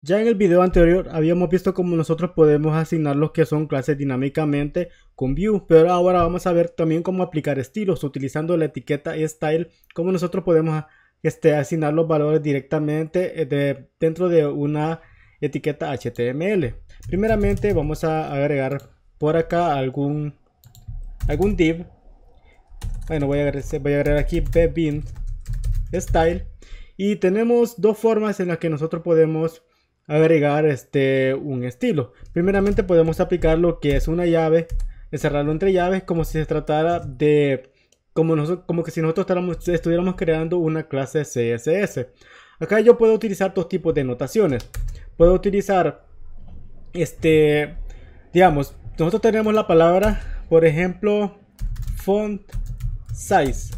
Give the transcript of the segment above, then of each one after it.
Ya en el video anterior habíamos visto cómo nosotros podemos asignar los que son clases dinámicamente con view, pero ahora vamos a ver también cómo aplicar estilos utilizando la etiqueta style, cómo nosotros podemos este, asignar los valores directamente eh, dentro de una etiqueta HTML. Primeramente vamos a agregar por acá algún, algún div. Bueno, voy a, agregar, aquí Bbint style. Y tenemos dos formas en las que nosotros podemos agregar este, un estilo. Primeramente podemos aplicar lo que es una llave, encerrarlo entre llaves como si se tratara de... Como, como que si nosotros estuviéramos creando una clase CSS. Acá yo puedo utilizar dos tipos de notaciones. Puedo utilizar, este, digamos, nosotros tenemos la palabra, por ejemplo, font size.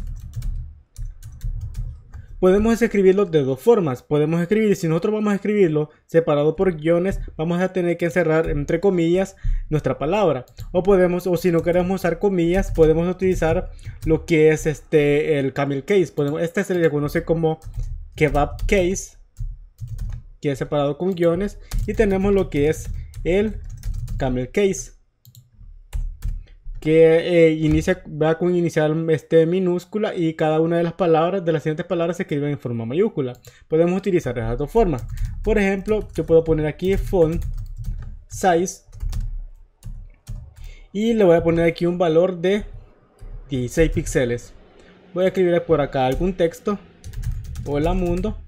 Podemos escribirlo de dos formas. Podemos escribir, si nosotros vamos a escribirlo separado por guiones, vamos a tener que encerrar entre comillas nuestra palabra. O podemos, o si no queremos usar comillas, podemos utilizar lo que es este el camel case. Podemos, este se le conoce como kebab case, que es separado con guiones. Y tenemos lo que es el camel case que eh, inicia, va con inicial este, minúscula y cada una de las palabras, de las siguientes palabras se escribe en forma mayúscula. Podemos utilizar las dos formas. Por ejemplo, yo puedo poner aquí font size y le voy a poner aquí un valor de 16 píxeles. Voy a escribir por acá algún texto. Hola mundo.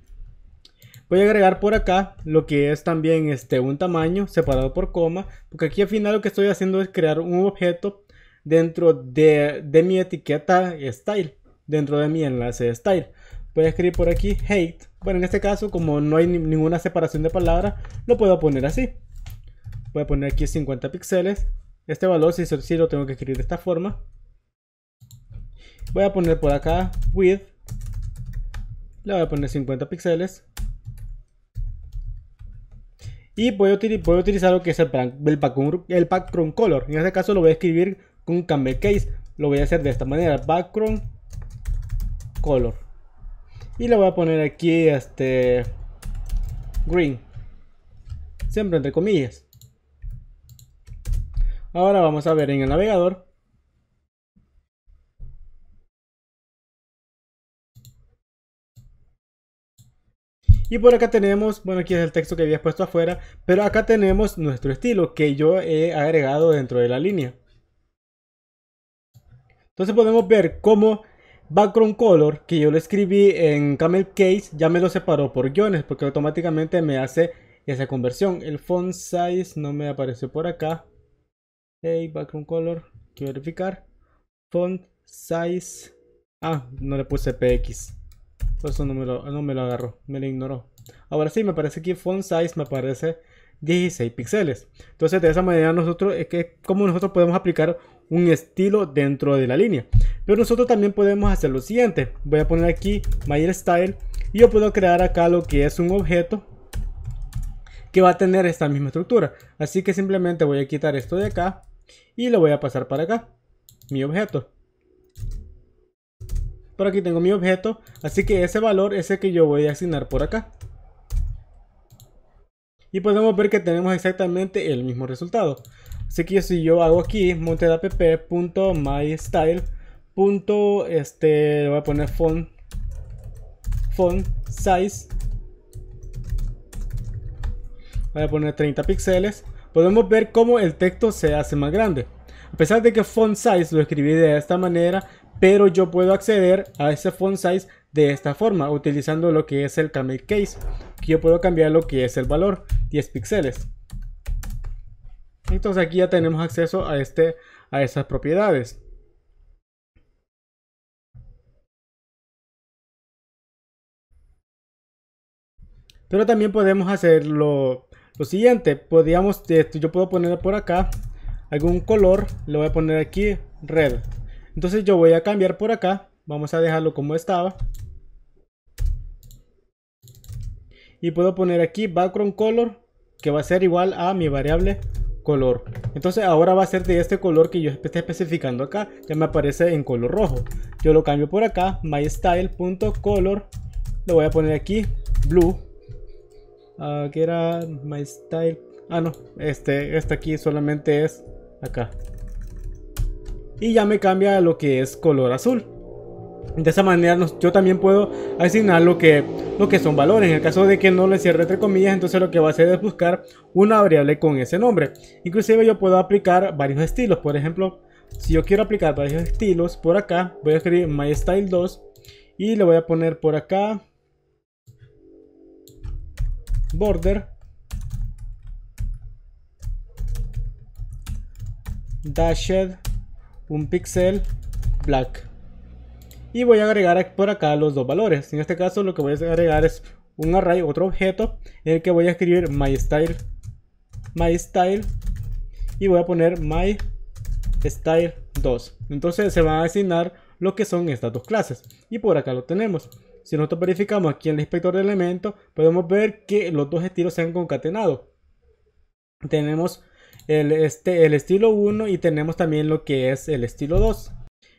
Voy a agregar por acá lo que es también este, un tamaño separado por coma. Porque aquí al final lo que estoy haciendo es crear un objeto dentro de, mi etiqueta style, dentro de mi enlace style. Voy a escribir por aquí hate. Bueno, en este caso, como no hay ninguna separación de palabra, lo puedo poner así. Voy a poner aquí 50 píxeles. Este valor, si, lo tengo que escribir de esta forma. Voy a poner por acá width. Le voy a poner 50 píxeles. Y voy a, utilizar lo que es el, el, el background color. En este caso lo voy a escribir con un case lo voy a hacer de esta manera background color y le voy a poner aquí este green siempre entre comillas ahora vamos a ver en el navegador Y por acá tenemos, bueno aquí es el texto que había puesto afuera, pero acá tenemos nuestro estilo que yo he agregado dentro de la línea. Entonces podemos ver cómo background color que yo lo escribí en camel case ya me lo separó por guiones porque automáticamente me hace esa conversión. El font size no me apareció por acá. Hey, background color, quiero verificar. Font size. Ah, no le puse PX. Por eso no me lo, no me lo agarró, me lo ignoró. Ahora sí, me parece que font size me aparece 16 píxeles. Entonces de esa manera nosotros es que como nosotros podemos aplicar un estilo dentro de la línea. Pero nosotros también podemos hacer lo siguiente. Voy a poner aquí My Style y yo puedo crear acá lo que es un objeto que va a tener esta misma estructura. Así que simplemente voy a quitar esto de acá y lo voy a pasar para acá. Mi objeto. Por aquí tengo mi objeto, así que ese valor es el que yo voy a asignar por acá. Y podemos pues ver que tenemos exactamente el mismo resultado. Así que si yo hago aquí montedapp.mystyle. Este, voy a poner font, font size. Voy a poner 30 píxeles. Podemos ver cómo el texto se hace más grande. A pesar de que font size lo escribí de esta manera, pero yo puedo acceder a ese font size de esta forma, utilizando lo que es el camel case, que yo puedo cambiar lo que es el valor, 10 píxeles. Entonces aquí ya tenemos acceso a, este, a esas propiedades. Pero también podemos hacer lo, lo siguiente. Podríamos, este, yo puedo poner por acá algún color. Le voy a poner aquí red. Entonces yo voy a cambiar por acá. Vamos a dejarlo como estaba. Y puedo poner aquí background color, que va a ser igual a mi variable color. Entonces ahora va a ser de este color que yo estoy especificando acá. Ya me aparece en color rojo. Yo lo cambio por acá, mystyle.color. Le voy a poner aquí, blue. Ah, que era mystyle. Ah, no, este, este aquí solamente es acá. Y ya me cambia lo que es color azul. De esa manera yo también puedo asignar lo que, lo que son valores. En el caso de que no le cierre entre comillas, entonces lo que va a hacer es buscar una variable con ese nombre. Inclusive yo puedo aplicar varios estilos. Por ejemplo, si yo quiero aplicar varios estilos por acá, voy a escribir MyStyle2 y le voy a poner por acá border dashed un pixel black y voy a agregar por acá los dos valores. En este caso lo que voy a agregar es un array, otro objeto, en el que voy a escribir myStyle, y voy a poner myStyle2. Entonces se van a asignar lo que son estas dos clases y por acá lo tenemos. Si nosotros verificamos aquí en el inspector de elementos, podemos ver que los dos estilos se han concatenado. Tenemos el, este, el estilo 1 y tenemos también lo que es el estilo 2.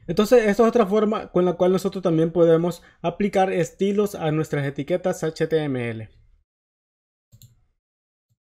Entonces, esta es otra forma con la cual nosotros también podemos aplicar estilos a nuestras etiquetas HTML.